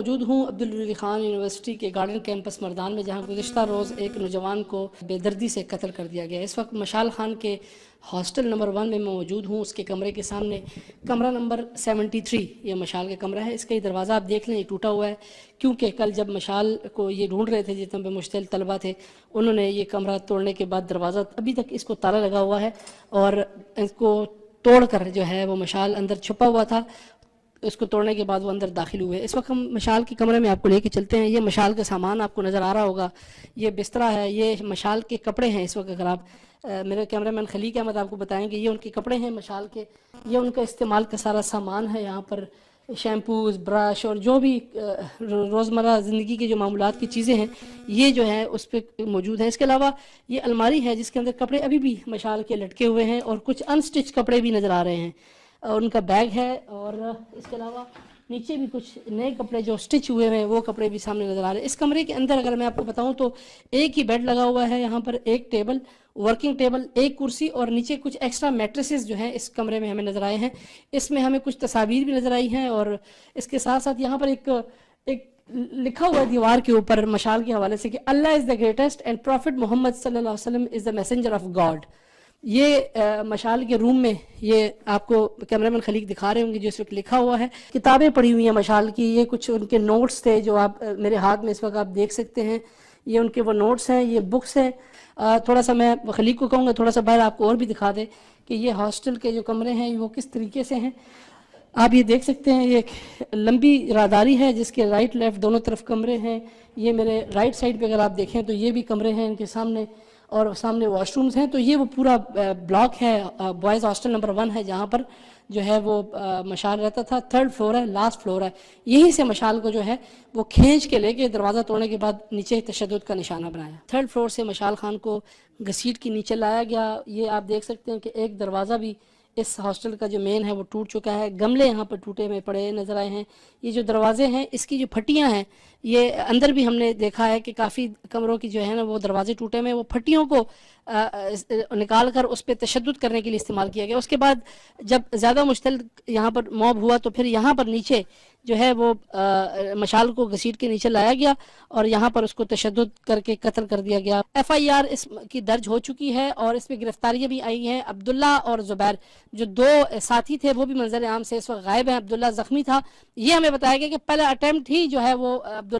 मौजूद हूँ अब्दुल खान यूनिवर्सिटी के गार्डन कैंपस मरदान में जहाँ गुजशत रोज़ एक नौजवान को बेदर्दी से कत्ल कर दिया गया इस वक्त मशाल खान के हॉस्टल नंबर वन में मैं मौजूद हूँ उसके कमरे के सामने कमरा नंबर सेवेंटी थ्री ये मशाल का कमरा है इसका ये दरवाज़ा आप देख लें ये टूटा हुआ है क्योंकि कल जब मशाल को ये ढूंढ रहे थे जितने पे मुश्तिल तलबा थे उन्होंने ये कमरा तोड़ने के बाद दरवाज़ा अभी तक इसको ताला लगा हुआ है और इसको तोड़कर जो है वो मशाल अंदर छुपा हुआ था इसको तोड़ने के बाद वो अंदर दाखिल हुए इस वक्त हम मशाल के कमरे में आपको लेके चलते हैं ये मशाल का सामान आपको नज़र आ रहा होगा ये बिस्तरा है ये मशाल के कपड़े हैं इस वक्त अगर आप आ, मेरे कैमरा मैन खलीक अहमद आपको बताएंगे ये उनके कपड़े हैं मशाल के ये उनका इस्तेमाल का सारा सामान है यहाँ पर शैम्पूज ब्रश और जो भी रोज़मर्रा ज़िंदगी के जो मामूलत की चीज़ें हैं ये जो है उस पर मौजूद है इसके अलावा ये अलमारी है जिसके अंदर कपड़े अभी भी मशाल के लटके हुए हैं और कुछ अनस्टिच कपड़े भी नज़र आ रहे हैं उनका बैग है और इसके अलावा नीचे भी कुछ नए कपड़े जो स्टिच हुए हैं वो कपड़े भी सामने नजर आ रहे हैं इस कमरे के अंदर अगर मैं आपको बताऊं तो एक ही बेड लगा हुआ है यहाँ पर एक टेबल वर्किंग टेबल एक कुर्सी और नीचे कुछ एक्स्ट्रा मेट्रेसेस जो हैं इस कमरे में हमें नजर आए हैं इसमें हमें कुछ तस्वीर भी नजर आई हैं और इसके साथ साथ यहाँ पर एक एक लिखा हुआ दीवार के ऊपर मशाल के हवाले से कि Allah is the greatest and prophet Mohammad सल्लल्लाहु is the messenger of God ये आ, मशाल के रूम में ये आपको कैमरामैन खलीक दिखा रहे होंगे जो इस वक्त लिखा हुआ है किताबें पड़ी हुई हैं मशाल की ये कुछ उनके नोट्स थे जो आप मेरे हाथ में इस वक्त आप देख सकते हैं ये उनके वो नोट्स हैं ये बुक्स हैं थोड़ा सा मैं खलीक को कहूँगा थोड़ा सा बाहर आपको और भी दिखा दें कि ये हॉस्टल के जो कमरे हैं वो किस तरीके से हैं आप ये देख सकते हैं ये एक लंबी रादारी है जिसके राइट लेफ्ट दोनों तरफ कमरे हैं ये मेरे राइट साइड पे अगर आप देखें तो ये भी कमरे हैं इनके सामने और सामने वॉशरूम्स हैं तो ये वो पूरा ब्लॉक है बॉयज़ हॉस्टल नंबर वन है जहाँ पर जो है वो मशाल रहता था थर्ड फ्लोर है लास्ट फ्लोर है यहीं से मशाल को जो है वो खींच के लेके दरवाज़ा तोड़ने के बाद नीचे तशद का निशाना बनाया थर्ड फ्लोर से मशाल खान को घसीट के नीचे लाया गया ये आप देख सकते हैं कि एक दरवाज़ा भी इस हॉस्टल का जो मेन है वो टूट चुका है गमले यहाँ पर टूटे हुए पड़े नज़र आए हैं ये जो दरवाजे हैं इसकी जो फटियाँ हैं ये अंदर भी हमने देखा है कि काफ़ी कमरों की जो है ना वो दरवाजे टूटे हुए वो फटियों को निकाल कर उस पर तशद करने के लिए इस्तेमाल किया गया उसके बाद जब ज़्यादा मुश्तल यहाँ पर मॉब हुआ तो फिर यहाँ पर नीचे जो है वो आ, मशाल को घसीट के नीचे लाया गया और यहाँ पर उसको तशद करके कत्ल कर दिया गया एफ आई आर इस की दर्ज हो चुकी है और इसमें गिरफ्तारियाँ भी आई हैं अब्दुल्ला और ज़ुबैर जो दो साथी थे वो भी मंजर आम से इस वक्त गायब हैं अब्दुल्ला ज़ख्मी था ये हमें बताया गया कि पहला अटैम्प्ट ही जो है वो अब्दुल्ला